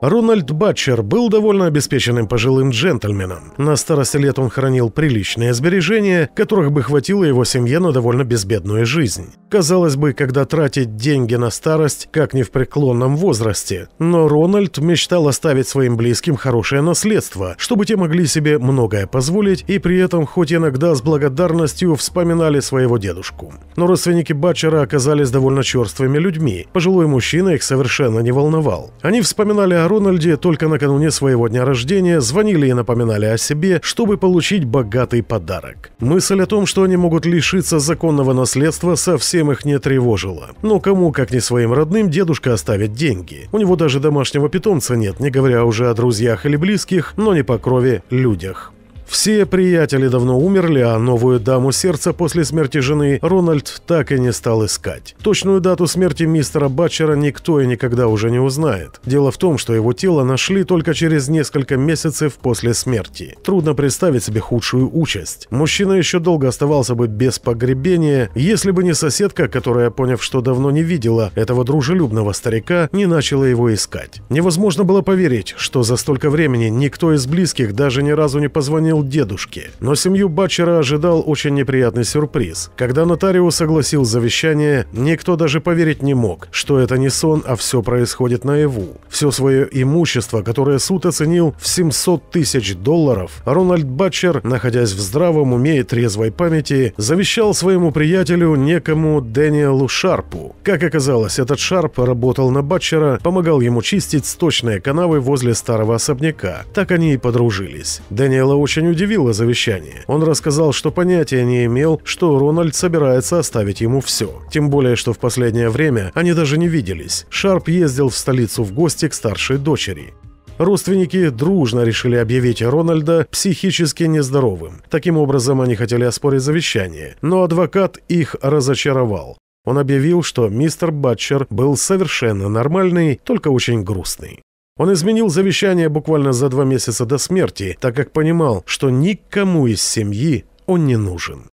Рональд Батчер был довольно обеспеченным пожилым джентльменом. На старости лет он хранил приличные сбережения, которых бы хватило его семье на довольно безбедную жизнь. Казалось бы, когда тратить деньги на старость, как не в преклонном возрасте. Но Рональд мечтал оставить своим близким хорошее наследство, чтобы те могли себе многое позволить и при этом хоть иногда с благодарностью вспоминали своего дедушку. Но родственники Батчера оказались довольно черствыми людьми. Пожилой мужчина их совершенно не волновал. Они вспоминали о Рональде только накануне своего дня рождения звонили и напоминали о себе, чтобы получить богатый подарок. Мысль о том, что они могут лишиться законного наследства, совсем их не тревожила. Но кому, как не своим родным, дедушка оставит деньги? У него даже домашнего питомца нет, не говоря уже о друзьях или близких, но не по крови людях. Все приятели давно умерли, а новую даму сердца после смерти жены Рональд так и не стал искать. Точную дату смерти мистера Батчера никто и никогда уже не узнает. Дело в том, что его тело нашли только через несколько месяцев после смерти. Трудно представить себе худшую участь. Мужчина еще долго оставался бы без погребения, если бы не соседка, которая, поняв, что давно не видела этого дружелюбного старика, не начала его искать. Невозможно было поверить, что за столько времени никто из близких даже ни разу не позвонил позвонил дедушке. Но семью Батчера ожидал очень неприятный сюрприз. Когда нотариус согласил завещание, никто даже поверить не мог, что это не сон, а все происходит наяву. Все свое имущество, которое суд оценил в 700 тысяч долларов, Рональд Батчер, находясь в здравом уме и трезвой памяти, завещал своему приятелю, некому Дэниелу Шарпу. Как оказалось, этот Шарп работал на Батчера, помогал ему чистить сточные канавы возле старого особняка. Так они и подружились. Дэниела очень удивило завещание. Он рассказал, что понятия не имел, что Рональд собирается оставить ему все. Тем более, что в последнее время они даже не виделись. Шарп ездил в столицу в гости к старшей дочери. Родственники дружно решили объявить Рональда психически нездоровым. Таким образом, они хотели оспорить завещание, но адвокат их разочаровал. Он объявил, что мистер Батчер был совершенно нормальный, только очень грустный. Он изменил завещание буквально за два месяца до смерти, так как понимал, что никому из семьи он не нужен.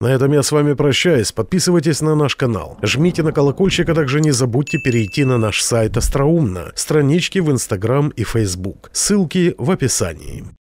На этом я с вами прощаюсь. Подписывайтесь на наш канал, жмите на колокольчик, а также не забудьте перейти на наш сайт Остроумно, странички в Инстаграм и Фейсбук. Ссылки в описании.